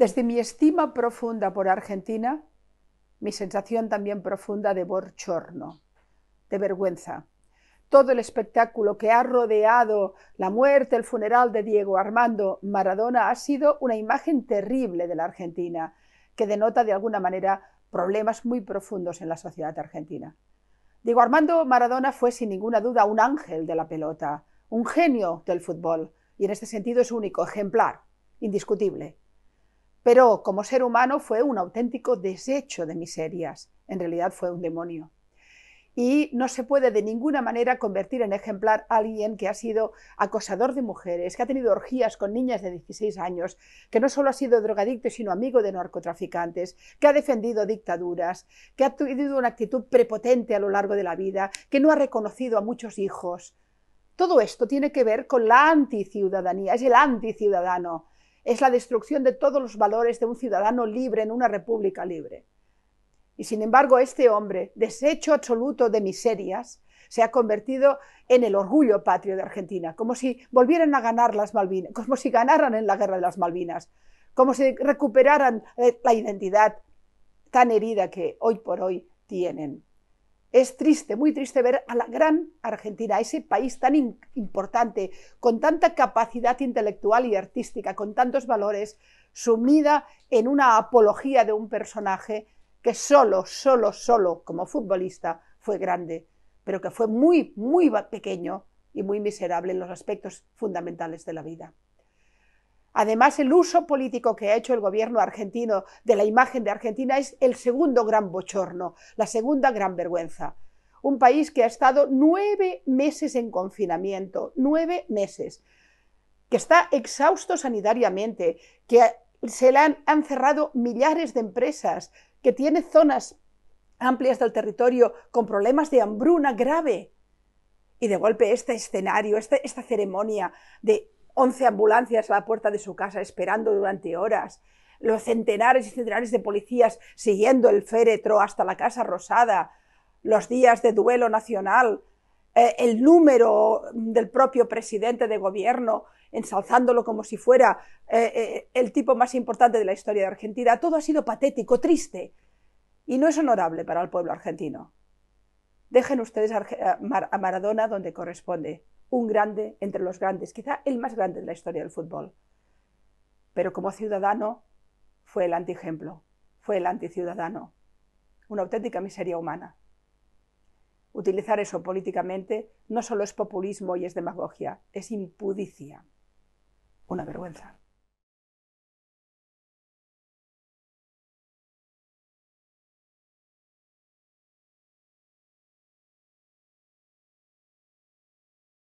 Desde mi estima profunda por Argentina, mi sensación también profunda de borchorno, de vergüenza. Todo el espectáculo que ha rodeado la muerte, el funeral de Diego Armando Maradona ha sido una imagen terrible de la Argentina, que denota de alguna manera problemas muy profundos en la sociedad argentina. Diego Armando Maradona fue sin ninguna duda un ángel de la pelota, un genio del fútbol, y en este sentido es único, ejemplar, indiscutible. Pero como ser humano fue un auténtico desecho de miserias, en realidad fue un demonio. Y no se puede de ninguna manera convertir en ejemplar a alguien que ha sido acosador de mujeres, que ha tenido orgías con niñas de 16 años, que no solo ha sido drogadicto, sino amigo de narcotraficantes, que ha defendido dictaduras, que ha tenido una actitud prepotente a lo largo de la vida, que no ha reconocido a muchos hijos. Todo esto tiene que ver con la anticiudadanía, es el anticiudadano, es la destrucción de todos los valores de un ciudadano libre en una república libre. Y sin embargo, este hombre, desecho absoluto de miserias, se ha convertido en el orgullo patrio de Argentina, como si volvieran a ganar las Malvinas, como si ganaran en la guerra de las Malvinas, como si recuperaran eh, la identidad tan herida que hoy por hoy tienen. Es triste, muy triste ver a la gran Argentina, ese país tan importante, con tanta capacidad intelectual y artística, con tantos valores, sumida en una apología de un personaje que solo, solo, solo como futbolista fue grande, pero que fue muy, muy pequeño y muy miserable en los aspectos fundamentales de la vida. Además, el uso político que ha hecho el gobierno argentino de la imagen de Argentina es el segundo gran bochorno, la segunda gran vergüenza. Un país que ha estado nueve meses en confinamiento, nueve meses, que está exhausto sanitariamente, que se le han, cerrado millares de empresas, que tiene zonas amplias del territorio con problemas de hambruna grave. Y de golpe este escenario, este, esta ceremonia de 11 ambulancias a la puerta de su casa esperando durante horas, los centenares y centenares de policías siguiendo el féretro hasta la Casa Rosada, los días de duelo nacional, eh, el número del propio presidente de gobierno, ensalzándolo como si fuera eh, eh, el tipo más importante de la historia de Argentina, todo ha sido patético, triste, y no es honorable para el pueblo argentino. Dejen ustedes a Maradona donde corresponde, un grande entre los grandes, quizá el más grande de la historia del fútbol. Pero como ciudadano fue el ejemplo fue el anticiudadano, una auténtica miseria humana. Utilizar eso políticamente no solo es populismo y es demagogia, es impudicia, una vergüenza.